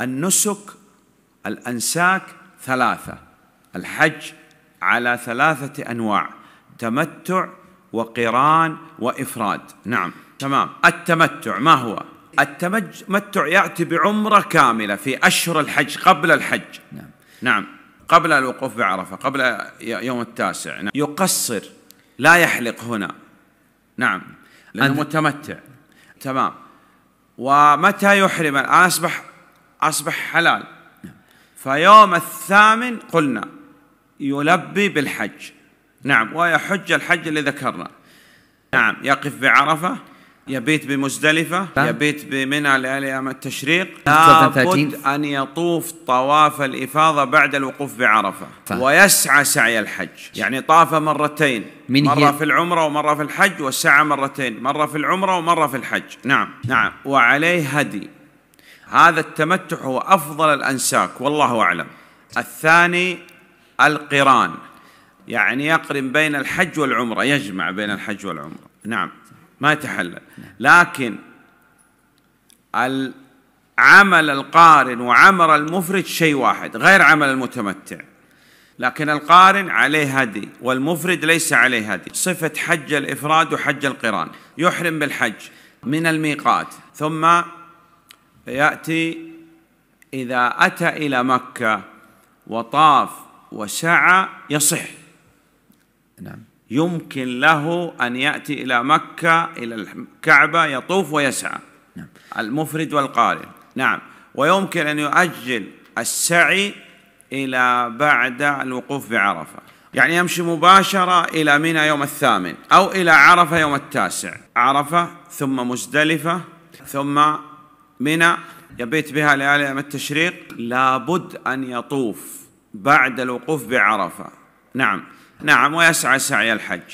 النسك الأنساك ثلاثة الحج على ثلاثة أنواع تمتع وقران وإفراد نعم تمام التمتع ما هو التمتع يأتي بعمرة كاملة في أشهر الحج قبل الحج نعم, نعم. قبل الوقوف بعرفة قبل يوم التاسع نعم. يقصر لا يحلق هنا نعم لأنه متمتع تمام ومتى يحرم الآن أصبح أصبح حلال فيوم الثامن قلنا يلبي بالحج نعم ويحج الحج اللي ذكرنا نعم يقف بعرفة يبيت بمزدلفة يبيت بمنى لأيام التشريق لابد أن يطوف طواف الإفاضة بعد الوقوف بعرفة ويسعى سعي الحج يعني طاف مرتين من مرة في العمرة ومرة في الحج وسعى مرتين مرة في العمرة ومرة في الحج نعم نعم وعليه هدي هذا التمتع هو أفضل الأنساك والله أعلم الثاني القران يعني يقرن بين الحج والعمرة يجمع بين الحج والعمرة نعم ما يتحلل لكن عمل القارن وعمر المفرد شيء واحد غير عمل المتمتع لكن القارن عليه هدي والمفرد ليس عليه هدي صفة حج الإفراد وحج القران يحرم بالحج من الميقات ثم فيأتي إذا أتى إلى مكة وطاف وسعى يصح نعم يمكن له أن يأتي إلى مكة إلى الكعبة يطوف ويسعى نعم. المفرد والقارن نعم ويمكن أن يؤجل السعي إلى بعد الوقوف بعرفة يعني يمشي مباشرة إلى منى يوم الثامن أو إلى عرفة يوم التاسع عرفة ثم مزدلفة ثم منى يبيت بها ليالي أيام التشريق لابد أن يطوف بعد الوقوف بعرفة نعم نعم ويسعى سعي الحج